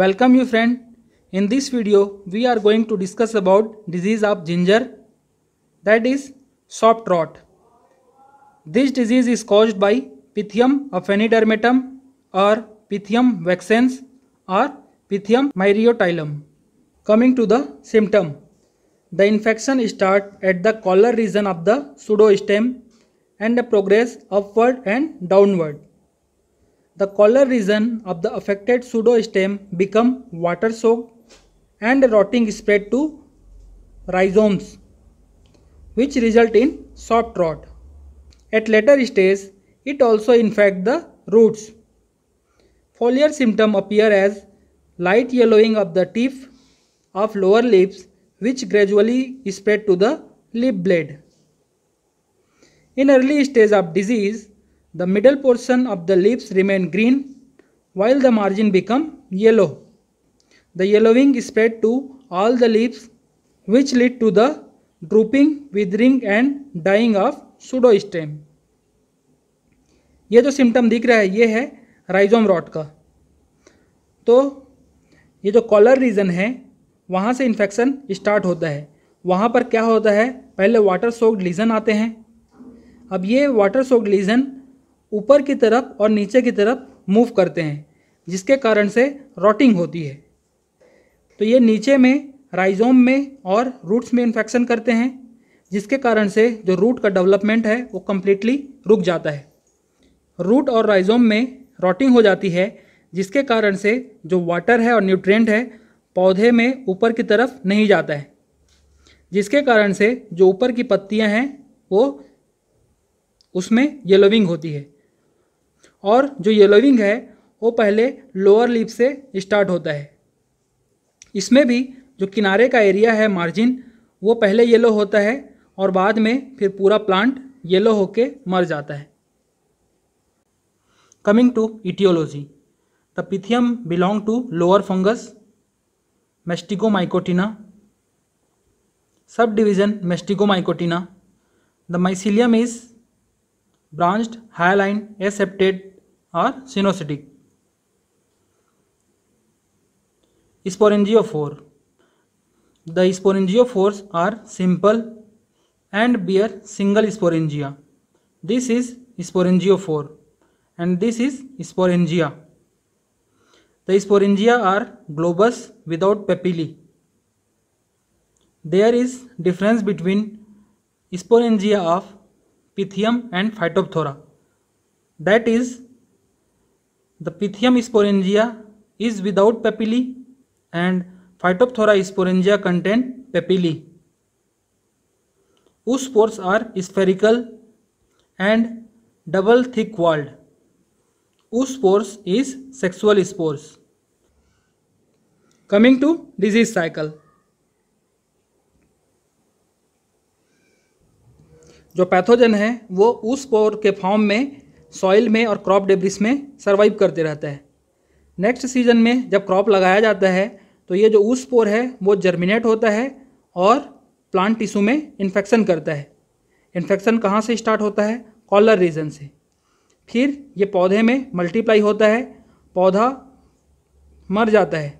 Welcome you friend. In this video, we are going to discuss about disease of ginger that is soft rot. This disease is caused by Pythium aphanidermatum or Pythium vexans or Pythium myriotylum. Coming to the symptom. The infection starts at the collar region of the pseudostem and progress upward and downward the collar region of the affected pseudo stem become water soaked and rotting spread to rhizomes which result in soft rot. At later stage, it also infects the roots. Foliar symptom appear as light yellowing of the tip of lower leaves which gradually spread to the leaf blade. In early stage of disease, The middle portion of the leaves remain green while the margin become yellow. The yellowing is spread to all the leaves which lead to the drooping, withering and dying of pseudo stem ye jo symptom dikh raha hai ye hai rhizome rot ka to ye jo collar region hai wahan se infection start hota hai wahan par kya hota hai pehle water soaked lesion aate hain अब ये water soaked legion ऊपर की तरफ और नीचे की तरफ move करते हैं जिसके कारण से रॉटिंग होती है तो ये नीचे में राइजोम में और रूट्स में इन्फेक्शन करते हैं जिसके कारण से जो रूट का डेवलपमेंट है वो कम्प्लीटली रुक जाता है रूट और राइजोम में रॉटिंग हो जाती है जिसके कारण से जो वाटर है और न्यूट्रिएंट है पौधे में ऊपर की तरफ नहीं जाता है जिसके कारण से जो ऊपर की पत्तियां हैं वो उसमें येलोविंग होती है और जो येलोविंग है वो पहले लोअर लिप से स्टार्ट होता है इसमें भी जो किनारे का एरिया है मार्जिन वो पहले येलो होता है और बाद में फिर पूरा प्लांट येलो होके मर जाता है coming to etiology the Pythium belong to lower fungus Mastigomycotina subdivision Mastigomycotina the mycelium is branched, hyaline, aseptate or sinocytic. Sporangiophore. The sporangiopores are simple and bear single sporangia. This is sporangiophore and this is sporangia. The sporangia are globus without papillae. There is difference between sporangia of Pythium and Phytophthora that is the Pythium sporangia is without papillae and Phytophthora sporangia content papillae oospores are spherical and double thick walled oospores is sexual spores coming to disease cycle जो pathogen है वो उस पोर के form में soil में और crop debris में survive करते रहता है नेक्स्ट सीजन में जब क्रॉप लगाया जाता है तो ये जो उस पोर है वो जर्मिनेट होता है और प्लांट टिश्यू में इन्फेक्शन करता है इन्फेक्शन कहाँ से स्टार्ट होता है कॉलर रीजन से फिर ये पौधे में मल्टीप्लाई होता है पौधा मर जाता है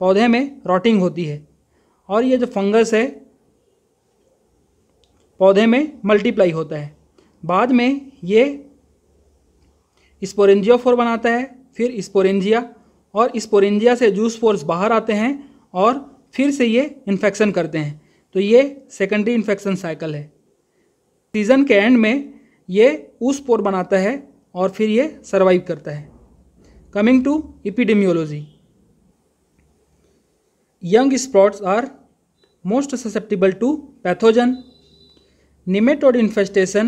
पौधे में रॉटिंग होती है और ये जो फंगस है पौधे में मल्टीप्लाई होता है बाद में ये स्पोरेंजियोफोर बनाता है फिर स्पोरेंजिया और स्पोरेंजिया से जूस फोर्स बाहर आते हैं और फिर से ये इन्फेक्शन करते हैं तो ये सेकेंडरी इन्फेक्शन साइकिल है सीजन के एंड में ये उस पोर बनाता है और फिर ये सर्वाइव करता है coming to epidemiology young sprouts are most susceptible to pathogen nematode infestation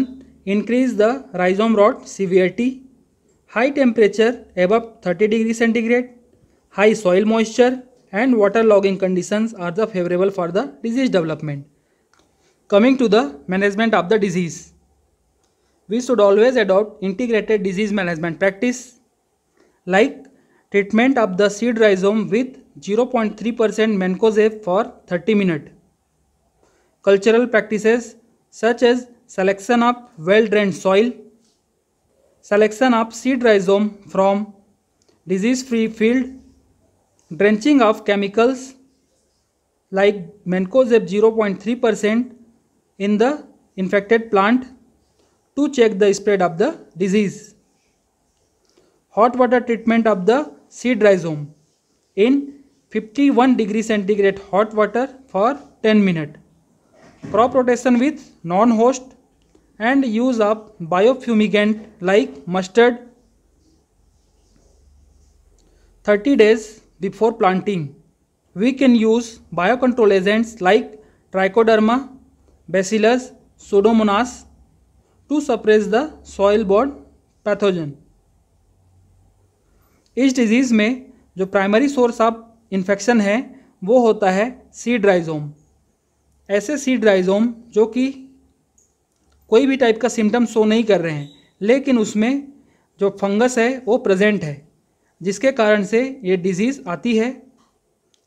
increase the rhizome rot severity, high temperature above 30 degree centigrade, high soil moisture and water logging conditions are the favorable for the disease development. Coming to the management of the disease. We should always adopt integrated disease management practice like treatment of the seed rhizome with 0.3% mancozeb for 30 minutes. Cultural practices such as selection of well-drained soil, selection of seed rhizome from disease-free field, drenching of chemicals like mancozeb 0.3% in the infected plant to check the spread of the disease. Hot water treatment of the seed rhizome in 51 degree centigrade hot water for 10 minutes crop rotation with non-host and use of biofumigant like mustard 30 days before planting we can use biocontrol agents like trichoderma bacillus pseudomonas to suppress the soil borne pathogen इस disease में जो primary source of infection है वो होता है seed rhizome ऐसे seed rhizome जो कि कोई भी टाइप का सिम्टम शो नहीं कर रहे हैं लेकिन उसमें जो फंगस है वो प्रेजेंट है जिसके कारण से ये डिज़ीज़ आती है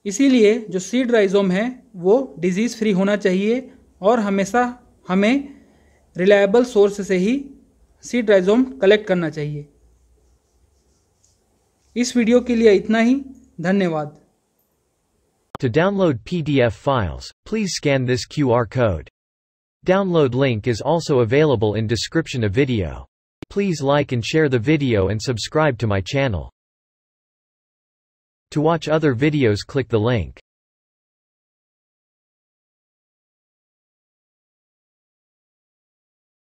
इसीलिए जो सीड राइजोम है वो डिज़ीज़ फ्री होना चाहिए और हमेशा हमें रिलायबल सोर्स से ही सीड राइजोम कलेक्ट करना चाहिए इस वीडियो के लिए इतना ही धन्यवाद To download PDF files, please scan this QR code. Download link is also available in description of video. Please like and share the video and subscribe to my channel. To watch other videos click the link.